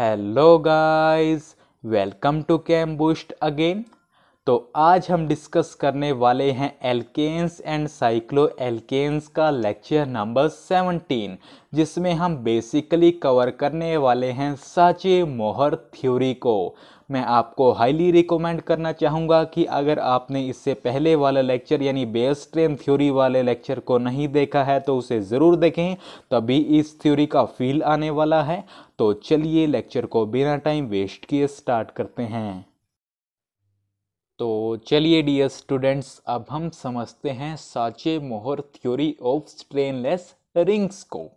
Hello guys welcome to cam boost again तो आज हम डिस्कस करने वाले हैं एल्केन्स एंड साइक्लो एल्केन्स का लेक्चर नंबर 17 जिसमें हम बेसिकली कवर करने वाले हैं साचे मोहर थ्योरी को मैं आपको हाईली रिकमेंड करना चाहूँगा कि अगर आपने इससे पहले वाला लेक्चर यानी बेस ट्रेन थ्योरी वाले लेक्चर को नहीं देखा है तो उसे ज़रूर देखें तभी इस थ्योरी का फील आने वाला है तो चलिए लेक्चर को बिना टाइम वेस्ट किए स्टार्ट करते हैं तो चलिए डियर स्टूडेंट्स अब हम समझते हैं साचे मोहर थ्योरी ऑफ स्ट्रेनलेस रिंग्स को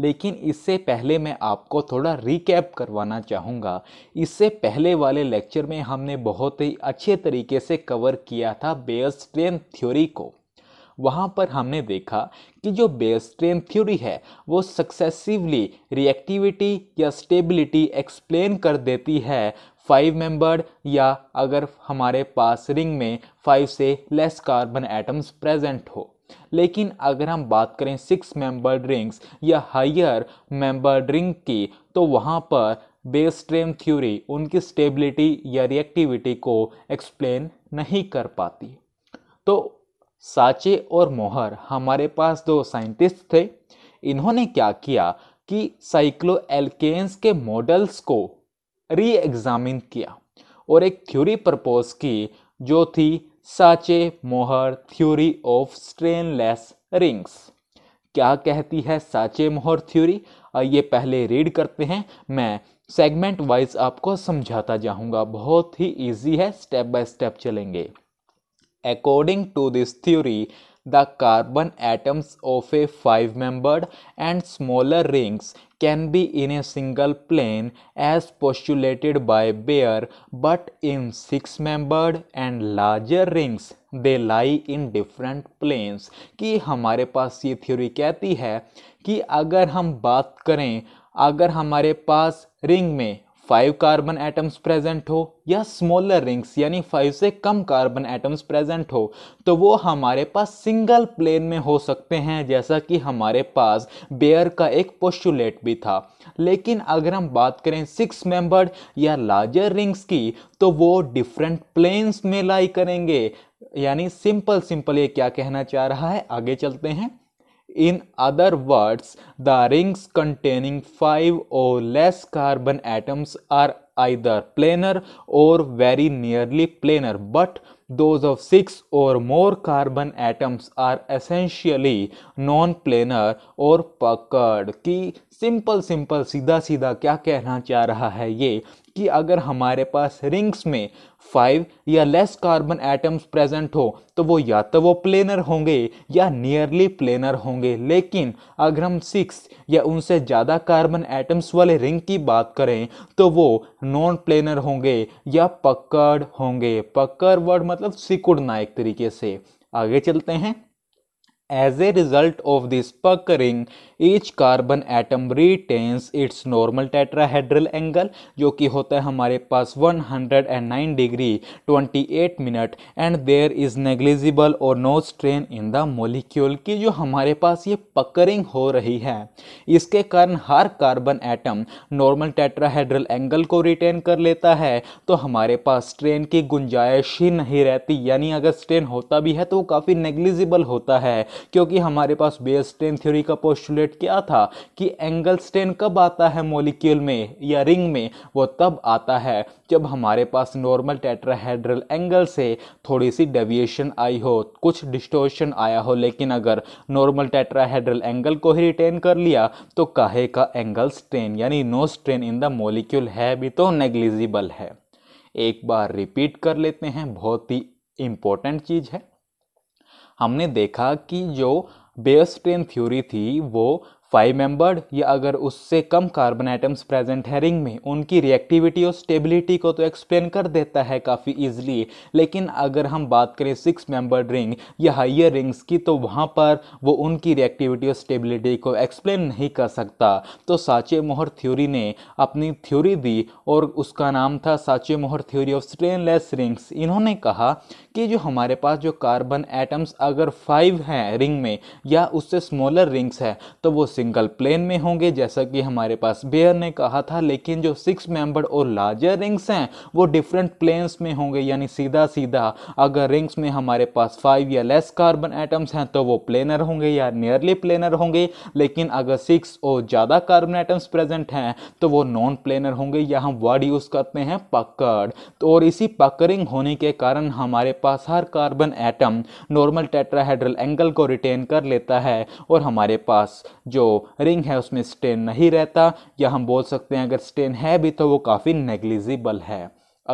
लेकिन इससे पहले मैं आपको थोड़ा रिकैप करवाना चाहूँगा इससे पहले वाले लेक्चर में हमने बहुत ही अच्छे तरीके से कवर किया था बेयर स्ट्रेन थ्योरी को वहाँ पर हमने देखा कि जो बेयर स्ट्रेन थ्योरी है वो सक्सेसिवली रिएक्टिविटी या स्टेबिलिटी एक्सप्लेन कर देती है फाइव मेंबर या अगर हमारे पास रिंग में फाइव से लेस कार्बन एटम्स प्रेजेंट हो लेकिन अगर हम बात करें सिक्स मेंबर ड्रिंक्स या हायर मेंबर रिंग की तो वहाँ पर बेस ट्रेम थ्योरी उनकी स्टेबिलिटी या रिएक्टिविटी को एक्सप्लेन नहीं कर पाती तो साचे और मोहर हमारे पास दो साइंटिस्ट थे इन्होंने क्या किया कि साइक्लो एल्केन्स के मॉडल्स को री एग्जामिन किया और एक थ्योरी प्रपोज की जो थी साचे मोहर थ्योरी ऑफ स्ट्रेनलेस रिंग्स क्या कहती है साचे मोहर थ्योरी ये पहले रीड करते हैं मैं सेगमेंट वाइज आपको समझाता जाऊंगा बहुत ही इजी है स्टेप बाय स्टेप चलेंगे according to this theory the carbon atoms of a five membered and smaller rings can be in a single plane as postulated by Baeyer but in six membered and larger rings they lie in different planes कि हमारे पास ये theory कहती है कि अगर हम बात करें अगर हमारे पास रिंग में फाइव कार्बन एटम्स प्रेजेंट हो या स्मॉलर रिंग्स यानी फाइव से कम कार्बन एटम्स प्रेजेंट हो तो वो हमारे पास सिंगल प्लेन में हो सकते हैं जैसा कि हमारे पास बेयर का एक पोस्टुलेट भी था लेकिन अगर हम बात करें सिक्स मेंबर्ड या लार्जर रिंग्स की तो वो डिफरेंट प्लेन्स में लाई करेंगे यानी सिंपल सिंपल ये क्या कहना चाह रहा है आगे चलते हैं in other words the rings containing five or less carbon atoms are either planar or very nearly planar but those of six or more carbon atoms are essentially non planar or pucker की simple simple सीधा सीधा क्या कहना चाह रहा है ये कि अगर हमारे पास रिंग्स में फाइव या लेस कार्बन एटम्स प्रेजेंट हो तो वो या तो वो प्लेनर होंगे या नियरली प्लेनर होंगे लेकिन अगर हम सिक्स या उनसे ज़्यादा कार्बन एटम्स वाले रिंग की बात करें तो वो नॉन प्लेनर होंगे या पक्कड़ होंगे पक्कड़ वर्ड मतलब सिकुड़ना एक तरीके से आगे चलते हैं as a result of this puckering each carbon atom retains its normal tetrahedral angle जो कि होता है हमारे पास 109 degree 28 minute and there is negligible or no strain in the molecule की जो हमारे पास ये पकरिंग हो रही है इसके कारण हर carbon atom normal tetrahedral angle को रिटेन कर लेता है तो हमारे पास स्ट्रेन की गुंजाइश ही नहीं रहती यानी अगर स्ट्रेन होता भी है तो वो काफ़ी नेग्लिजिबल होता है क्योंकि हमारे पास बेस स्ट्रेन थ्योरी का पोस्टुलेट क्या था कि एंगल स्टेन कब आता है मोलिक्यूल में या रिंग में वो तब आता है जब हमारे पास नॉर्मल टेट्राहेड्रल एंगल से थोड़ी सी डेविएशन आई हो कुछ डिस्टोशन आया हो लेकिन अगर नॉर्मल टेट्राहेड्रल एंगल को ही रिटेन कर लिया तो काहे का एंगल स्ट्रेन यानी no strain in the molecule है भी तो नेग्लिजिबल है एक बार रिपीट कर लेते हैं बहुत ही इम्पोर्टेंट चीज़ है हमने देखा कि जो बेयर स्ट्रेन थ्योरी थी वो फाइव मेंबर्ड या अगर उससे कम कार्बन आइटम्स प्रेजेंट है रिंग में उनकी रिएक्टिविटी और स्टेबिलिटी को तो एक्सप्लेन कर देता है काफ़ी ईजिली लेकिन अगर हम बात करें सिक्स मेंबर्ड रिंग या हाइयर रिंग्स की तो वहाँ पर वो उनकी रिएक्टिविटी और स्टेबिलिटी को एक्सप्लेन नहीं कर सकता तो साचे मोहर थ्योरी ने अपनी थ्योरी दी और उसका नाम था साचे मोहर थ्योरी ऑफ स्ट्रेनलेस रिंग्स इन्होंने कहा कि जो हमारे पास जो कार्बन एटम्स अगर फाइव हैं रिंग में या उससे स्मॉलर रिंग्स हैं तो वो सिंगल प्लेन में होंगे जैसा कि हमारे पास बेयर ने कहा था लेकिन जो सिक्स मेंबर और लार्जर रिंग्स हैं वो डिफरेंट प्लेन्स में होंगे यानी सीधा सीधा अगर रिंग्स में हमारे पास फाइव या लेस कार्बन एटम्स हैं तो वो प्लेनर होंगे या नियरली प्लेनर होंगे लेकिन अगर सिक्स और ज़्यादा कार्बन एटम्स प्रेजेंट हैं तो वो नॉन प्लेनर होंगे या हम वर्ड यूज़ करते हैं पकड़ तो और इसी पकड़िंग होने के कारण हमारे पास पास हर carbon atom normal tetrahedral angle को रिटेन कर लेता है और हमारे पास जो रिंग है उसमें स्टेन नहीं रहता या हम बोल सकते हैं अगर स्टेन है भी तो वो काफ़ी नेग्लिजिबल है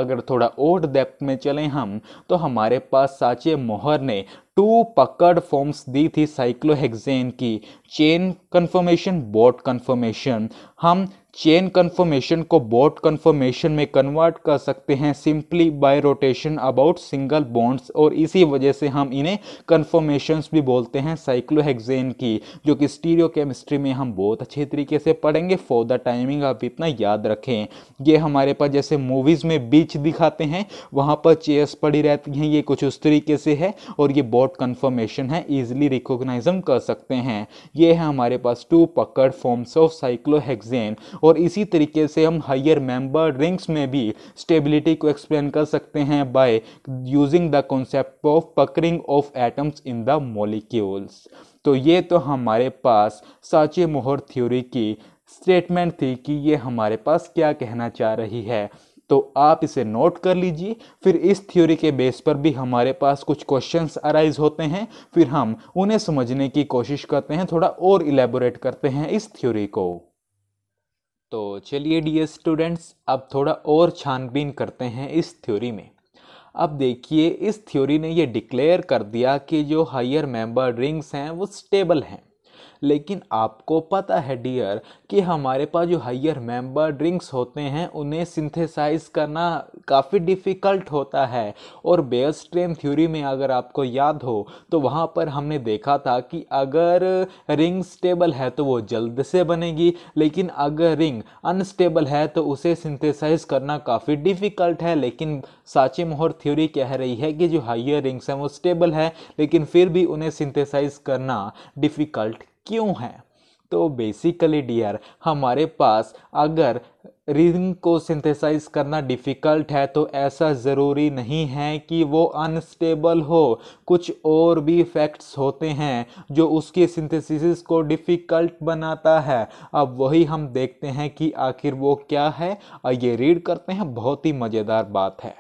अगर थोड़ा और डेप्थ में चलें हम तो हमारे पास साचे मोहर ने टू पकड़ फॉर्म्स दी थी साइक्लोहेक्सेन की चेन कन्फर्मेशन बोट कन्फर्मेशन हम चेन कन्फर्मेशन को बोट कन्फर्मेशन में कन्वर्ट कर सकते हैं simply by rotation about single bonds और इसी वजह से हम इन्हें कन्फर्मेशंस भी बोलते हैं साइक्लोहेक्सेन की जो कि स्टीरियो केमिस्ट्री में हम बहुत अच्छे तरीके से पढ़ेंगे फॉर द टाइमिंग आप इतना याद रखें ये हमारे पास जैसे मूवीज़ में बीच दिखाते हैं वहाँ पर चेयर्स पड़ी रहती हैं ये कुछ उस तरीके से है और ये बोट कन्फर्मेशन है ईजिली रिकोगनाइजम कर सकते हैं ये है हमारे पास two puckered forms of cyclohexane और इसी तरीके से हम हायर मेंबर रिंग्स में भी स्टेबिलिटी को एक्सप्लेन कर सकते हैं by using the concept of puckering of atoms in the molecules तो ये तो हमारे पास साचे मोहर थ्योरी की स्टेटमेंट थी कि ये हमारे पास क्या कहना चाह रही है तो आप इसे नोट कर लीजिए फिर इस थ्योरी के बेस पर भी हमारे पास कुछ क्वेश्चंस अराइज होते हैं फिर हम उन्हें समझने की कोशिश करते हैं थोड़ा और इलेबोरेट करते हैं इस थ्योरी को तो चलिए डियर स्टूडेंट्स अब थोड़ा और छानबीन करते हैं इस थ्योरी में अब देखिए इस थ्योरी ने ये डिक्लेयर कर दिया कि जो हायर मेंबर रिंग्स हैं वो स्टेबल हैं लेकिन आपको पता है डियर कि हमारे पास जो हायर मेंबर ड्रिंक्स होते हैं उन्हें सिंथेसाइज करना काफ़ी डिफ़िकल्ट होता है और बेयर स्ट्रेन थ्योरी में अगर आपको याद हो तो वहाँ पर हमने देखा था कि अगर रिंग स्टेबल है तो वो जल्द से बनेगी लेकिन अगर रिंग अनस्टेबल है तो उसे सिंथेसाइज करना काफ़ी डिफ़िकल्ट है लेकिन साची मोहर थ्योरी कह रही है कि जो हाइयर रिंग्स हैं वो स्टेबल है लेकिन फिर भी उन्हें सिंथेसाइज करना डिफ़िकल्ट क्यों है तो बेसिकली डियर हमारे पास अगर रिदम को सिंथेसाइज करना डिफ़िकल्ट है तो ऐसा ज़रूरी नहीं है कि वो अनस्टेबल हो कुछ और भी फैक्ट्स होते हैं जो उसके सिंथेसिस को डिफ़िकल्ट बनाता है अब वही हम देखते हैं कि आखिर वो क्या है और ये रीड करते हैं बहुत ही मज़ेदार बात है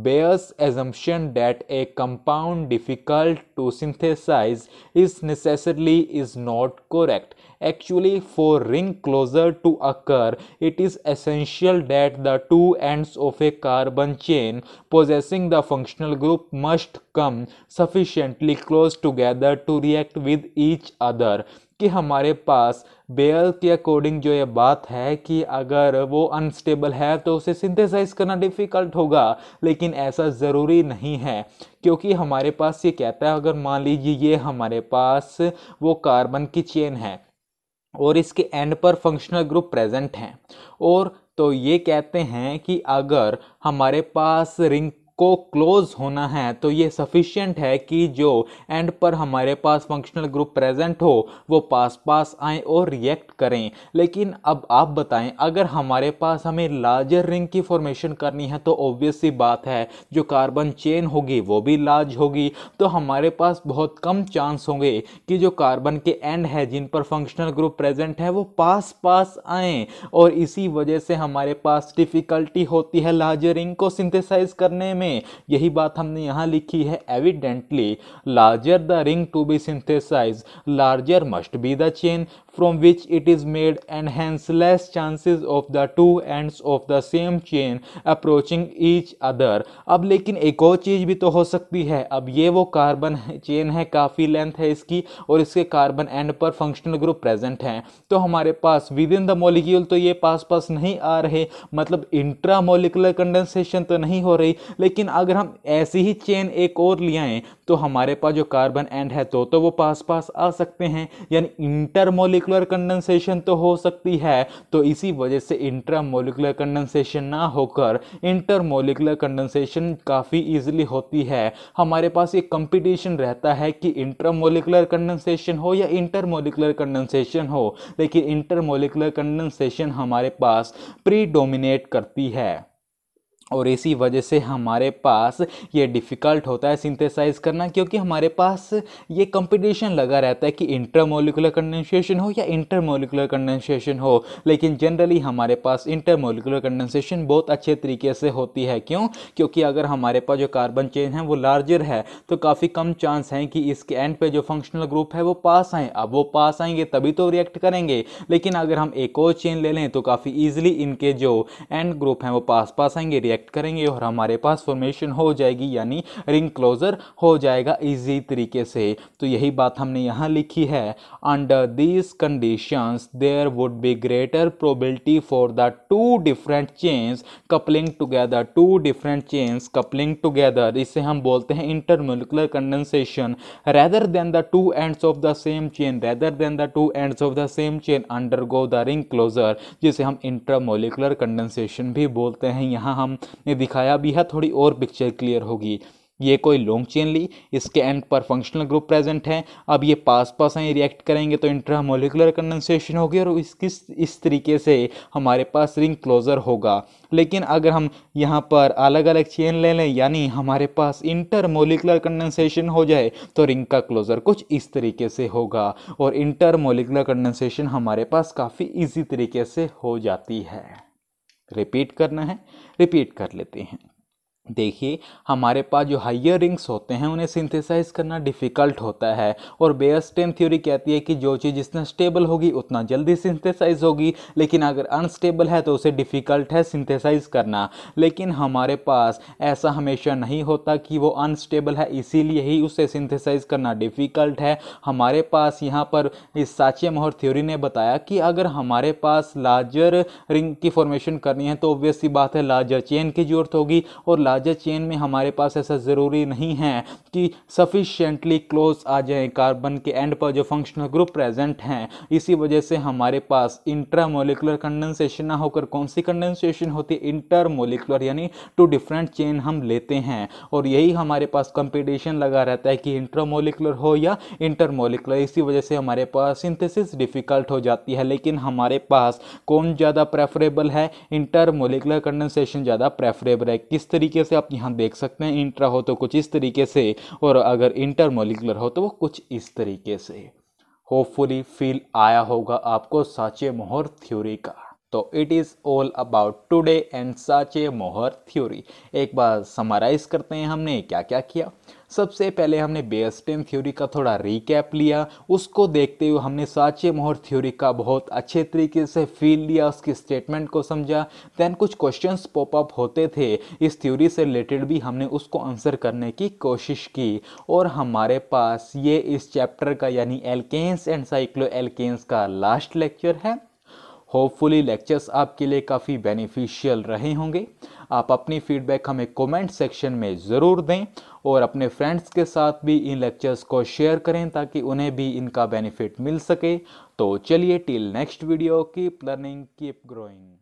Bayer's assumption that a compound difficult to synthesize is necessarily is not correct. Actually, for ring closure to occur, it is essential that the two ends of a carbon chain possessing the functional group must come sufficiently close together to react with each other. कि हमारे पास bell के according जो ये बात है कि अगर वो अनस्टेबल है तो उसे सिंथेसाइज करना डिफ़िकल्ट होगा लेकिन ऐसा ज़रूरी नहीं है क्योंकि हमारे पास ये कहता है अगर मान लीजिए ये हमारे पास वो कार्बन की चेन है और इसके एंड पर फंक्शनल ग्रुप प्रेजेंट हैं और तो ये कहते हैं कि अगर हमारे पास रिंग को क्लोज होना है तो ये सफिशियंट है कि जो एंड पर हमारे पास फंक्शनल ग्रुप प्रेजेंट हो वो पास पास आए और रिएक्ट करें लेकिन अब आप बताएं अगर हमारे पास हमें लार्जर रिंग की फॉर्मेशन करनी है तो ऑब्वियस सी बात है जो कार्बन चेन होगी वो भी लार्ज होगी तो हमारे पास बहुत कम चांस होंगे कि जो कार्बन के एंड है जिन पर फंक्शनल ग्रुप प्रेजेंट है वो पास पास आए और इसी वजह से हमारे पास डिफ़िकल्टी होती है लार्जर रिंग को सिंथेसाइज करने में में यही बात हमने यहाँ लिखी है evidently larger the ring to be synthesise larger must be the chain from which it is made and hence less chances of the two ends of the same chain approaching each other अब लेकिन एक और चीज़ भी तो हो सकती है अब ये वो कार्बन चेन है काफ़ी लेंथ है इसकी और इसके कार्बन एंड पर फंक्शनल ग्रुप प्रेजेंट हैं तो हमारे पास विद इन द मोलिक्यूल तो ये पास पास नहीं आ रहे मतलब इंट्रा मोलिकुलर कंडेंसेशन तो नहीं हो रही लेकिन अगर हम ऐसी ही चेन एक और ले आएँ तो हमारे पास जो कार्बन एंड है तो तो वो पास पास आ सकते हैं यानी इंटर मोलिक मोलिकुलर कंडेंसेशन तो हो सकती है तो इसी वजह से इंट्रा मोलिकुलर कंडेंसेशन ना होकर इंटर मोलिकुलर कंडेंसेशन काफ़ी ईजिली होती है हमारे पास ये कंपटीशन रहता है कि इंट्रा मोलिकुलर कंडेंसेशन हो या इंटर मोलिकुलर कंडेंसेशन हो लेकिन इंटर मोलिकुलर कंडेंसेशन हमारे पास प्री करती है और इसी वजह से हमारे पास ये डिफ़िकल्ट होता है सिंथेसाइज करना क्योंकि हमारे पास ये कंपटीशन लगा रहता है कि इंटरमोलिकुलर कंडेंसेशन हो या इंटरमोलिकुलर कंडेंसेशन हो लेकिन जनरली हमारे पास इंटरमोलिकुलर कंडेंसेशन बहुत अच्छे तरीके से होती है क्यों क्योंकि अगर हमारे पास जो कार्बन चेन है वो लार्जर है तो काफ़ी कम चांस हैं कि इसके एंड पे जो फंक्शनल ग्रुप है वो पास आएँ अब वो पास आएंगे तभी तो रिएक्ट करेंगे लेकिन अगर हम एक और चेन ले लें तो काफ़ी ईजिली इनके जो एंड ग्रुप हैं वो पास पास आएंगे रिएक्ट सेलेक्ट करेंगे और हमारे पास फॉर्मेशन हो जाएगी यानी रिंग क्लोज़र हो जाएगा इजी तरीके से तो यही बात हमने यहाँ लिखी है under this conditions there would be greater probability for the two different chains coupling together two different chains coupling together इसे हम बोलते हैं intermolecular condensation rather than the two ends of the same chain rather than the two ends of the same chain under the ring closure जिसे हम intermolecular condensation भी बोलते हैं यहाँ हम મે દિખાયા بھی હૈ થોડી ઓર પિક્ચર ક્લિયર હોગી યે કોઈ લોંગ ચેન લી اسકે એન્ડ પર ફંક્શનલ ગ્રુપ પ્રેઝન્ટ હે અભી યે પાસ પાસ હૈ リア ક્ટ કરેંગે તો ઇન્ટ્રા મોલેક્યુલર કન્ડેન્સેશન હો ગે ઓર ઇસ કિસ ઇસ તરીકે સે હમારે પાસ રીંગ ક્લોઝર હોગા લેકિન અગર હમ યહાં પર અલગ અલગ ચેન લે લે યહની હમારે પાસ ઇન્ટર મોલેક્યુલર કન્ડેન્સેશન હો જાયે તો રીંગ કા ક્લોઝર કુછ ઇસ તરીકે સે હોગા ઓર ઇન્ટર મોલેક્યુલર કન્ડેન્સેશન હમારે પાસ કાફી ઈઝી તરીકે સે હો જાતી હૈ रिपीट करना है रिपीट कर लेते हैं देखिए हमारे पास जो हाइयर रिंग्स होते हैं उन्हें सिंथेसाइज करना डिफ़िकल्ट होता है और बेयरस्टेन थ्योरी कहती है कि जो चीज़ जितना स्टेबल होगी उतना जल्दी सिंथेसाइज होगी लेकिन अगर अनस्टेबल है तो उसे डिफ़िकल्ट है सिंथेसाइज करना लेकिन हमारे पास ऐसा हमेशा नहीं होता कि वो अनस्टेबल है इसीलिए ही उसे सिंथेसाइज करना डिफ़िकल्ट है हमारे पास यहाँ पर इस साचे मोहर थ्योरी ने बताया कि अगर हमारे पास लार्जर रिंग की फॉर्मेशन करनी है तो ऑब्वियसली बात है लार्जर चेन की ज़रूरत होगी और राज्य चेन में हमारे पास ऐसा ज़रूरी नहीं है कि सफिशेंटली क्लोज आ जाए कार्बन के एंड पर जो फंक्शनल ग्रुप प्रेजेंट हैं इसी वजह से हमारे पास इंट्रामोलिकुलर कंडेंसेशन ना होकर कौन सी कंडेंसेशन होती है इंटरमोलिकुलर यानी टू डिफरेंट चेन हम लेते हैं और यही हमारे पास कंपिटिशन लगा रहता है कि इंट्रामोलिकुलर हो या इंटरमोलिकुलर इसी वजह से हमारे पास सिंथेसिस डिफ़िकल्ट हो जाती है लेकिन हमारे पास कौन ज़्यादा प्रेफरेबल है इंटरमोलिकुलर कंडेंसेशन ज़्यादा प्रेफरेबल है किस तरीके तरीके से आप यहाँ देख सकते हैं इंट्रा हो तो कुछ इस तरीके से और अगर इंटरमोलिकुलर हो तो वो कुछ इस तरीके से होपफुली फील आया होगा आपको साचे मोहर थ्योरी का तो it is all about today and Sachse Mohr theory एक बार समराइज करते हैं हमने क्या क्या किया सबसे पहले हमने बेस्टेन थ्योरी का थोड़ा रिकैप लिया उसको देखते हुए हमने साचे मोहर थ्योरी का बहुत अच्छे तरीके से फील लिया उसकी स्टेटमेंट को समझा देन कुछ क्वेश्चन पॉपअप होते थे इस थ्योरी से रिलेटेड भी हमने उसको आंसर करने की कोशिश की और हमारे पास ये इस चैप्टर का यानी एल्केन्स एंड साइक्लो एल्केन्स का लास्ट लेक्चर है होपफुली लेक्चर्स आपके लिए काफ़ी बेनिफिशियल रहे होंगे आप अपनी फीडबैक हमें कमेंट सेक्शन में ज़रूर दें और अपने फ्रेंड्स के साथ भी इन लेक्चर्स को शेयर करें ताकि उन्हें भी इनका बेनिफिट मिल सके तो चलिए till next video keep learning keep growing